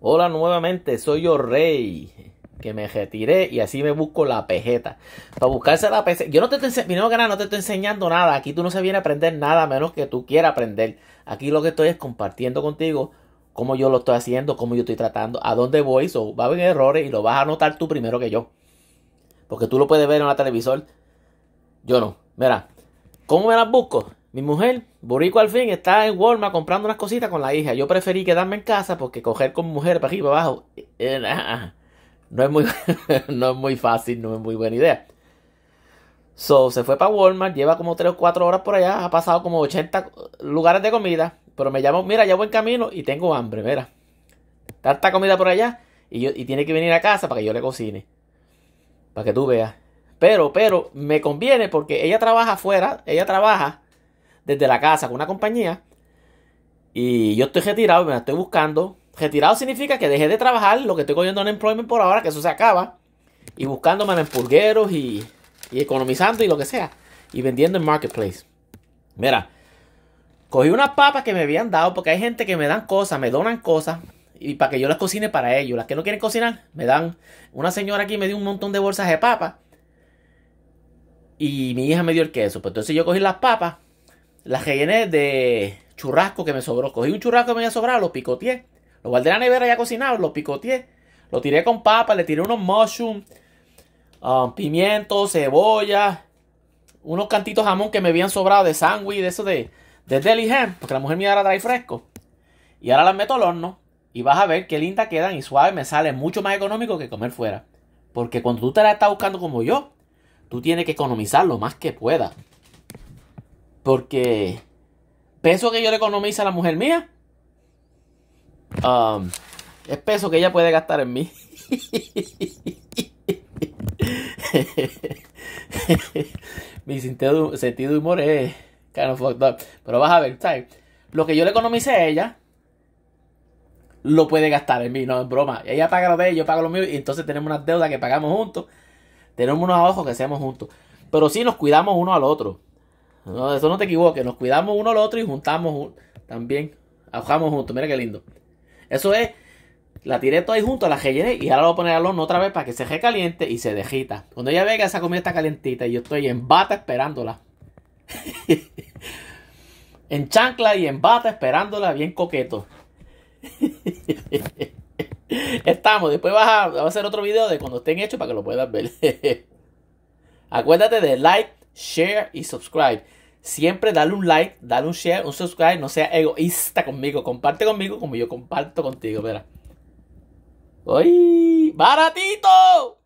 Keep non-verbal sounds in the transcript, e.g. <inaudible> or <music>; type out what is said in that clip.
Hola nuevamente, soy yo Rey. Que me retiré y así me busco la pejeta. Para buscarse la pejeta. Yo no te estoy, no te estoy enseñando nada. Aquí tú no se viene a aprender nada a menos que tú quieras aprender. Aquí lo que estoy es compartiendo contigo cómo yo lo estoy haciendo, cómo yo estoy tratando, a dónde voy. So, va a haber errores y lo vas a notar tú primero que yo. Porque tú lo puedes ver en la televisor. Yo no. Mira, ¿cómo me las busco? Mi mujer, Borico al fin, está en Walmart comprando unas cositas con la hija. Yo preferí quedarme en casa porque coger con mujer para arriba para abajo eh, no, es muy, <laughs> no es muy fácil, no es muy buena idea. So, se fue para Walmart, lleva como 3 o 4 horas por allá, ha pasado como 80 lugares de comida, pero me llamó, mira, ya voy en camino y tengo hambre, mira. Tanta comida por allá y, yo, y tiene que venir a casa para que yo le cocine. Para que tú veas. Pero, pero, me conviene porque ella trabaja afuera, ella trabaja desde la casa con una compañía y yo estoy retirado me la estoy buscando. Retirado significa que dejé de trabajar, lo que estoy cogiendo en employment por ahora, que eso se acaba, y buscándome en pulgueros y, y economizando y lo que sea, y vendiendo en marketplace. Mira, cogí unas papas que me habían dado, porque hay gente que me dan cosas, me donan cosas, y para que yo las cocine para ellos. Las que no quieren cocinar, me dan. Una señora aquí me dio un montón de bolsas de papas. Y mi hija me dio el queso. Pues entonces yo cogí las papas las que de churrasco que me sobró. Cogí un churrasco que me había sobrado, lo picoteé. Lo guardé en la nevera ya cocinado, lo picoteé. Lo tiré con papa, le tiré unos mushrooms, um, pimientos, cebolla, unos cantitos jamón que me habían sobrado de sándwich, de eso de, de deli ham, porque la mujer mía ahora trae fresco. Y ahora las meto al horno y vas a ver qué linda quedan y suave me sale mucho más económico que comer fuera. Porque cuando tú te la estás buscando como yo, tú tienes que economizar lo más que puedas. Porque peso que yo le economice a la mujer mía um, es peso que ella puede gastar en mí. <laughs> Mi sentido, de humor es kind of up. Pero vas a ver, ¿sabes? Lo que yo le economice a ella lo puede gastar en mí, no es broma. Ella paga lo de ella, yo pago lo mío y entonces tenemos unas deudas que pagamos juntos. Tenemos unos ojos que hacemos juntos. Pero sí nos cuidamos uno al otro. No, eso no te equivoques. Nos cuidamos uno al otro y juntamos también. Ahogamos juntos. Mira qué lindo. Eso es. La tiré todo ahí junto, la rellené y ahora lo voy a poner al horno otra vez para que se recaliente y se dejita. Cuando ella vea que esa comida está calentita y yo estoy en bata esperándola. <laughs> en chancla y en bata esperándola bien coqueto. <laughs> Estamos, después va a, hacer otro video de cuando estén hechos para que lo puedas ver. <laughs> Acuérdate de like, share y subscribe. Siempre dale un like, dale un share, un subscribe. No sea egoísta conmigo. Comparte conmigo como yo comparto contigo. Mira. ¡Baratito!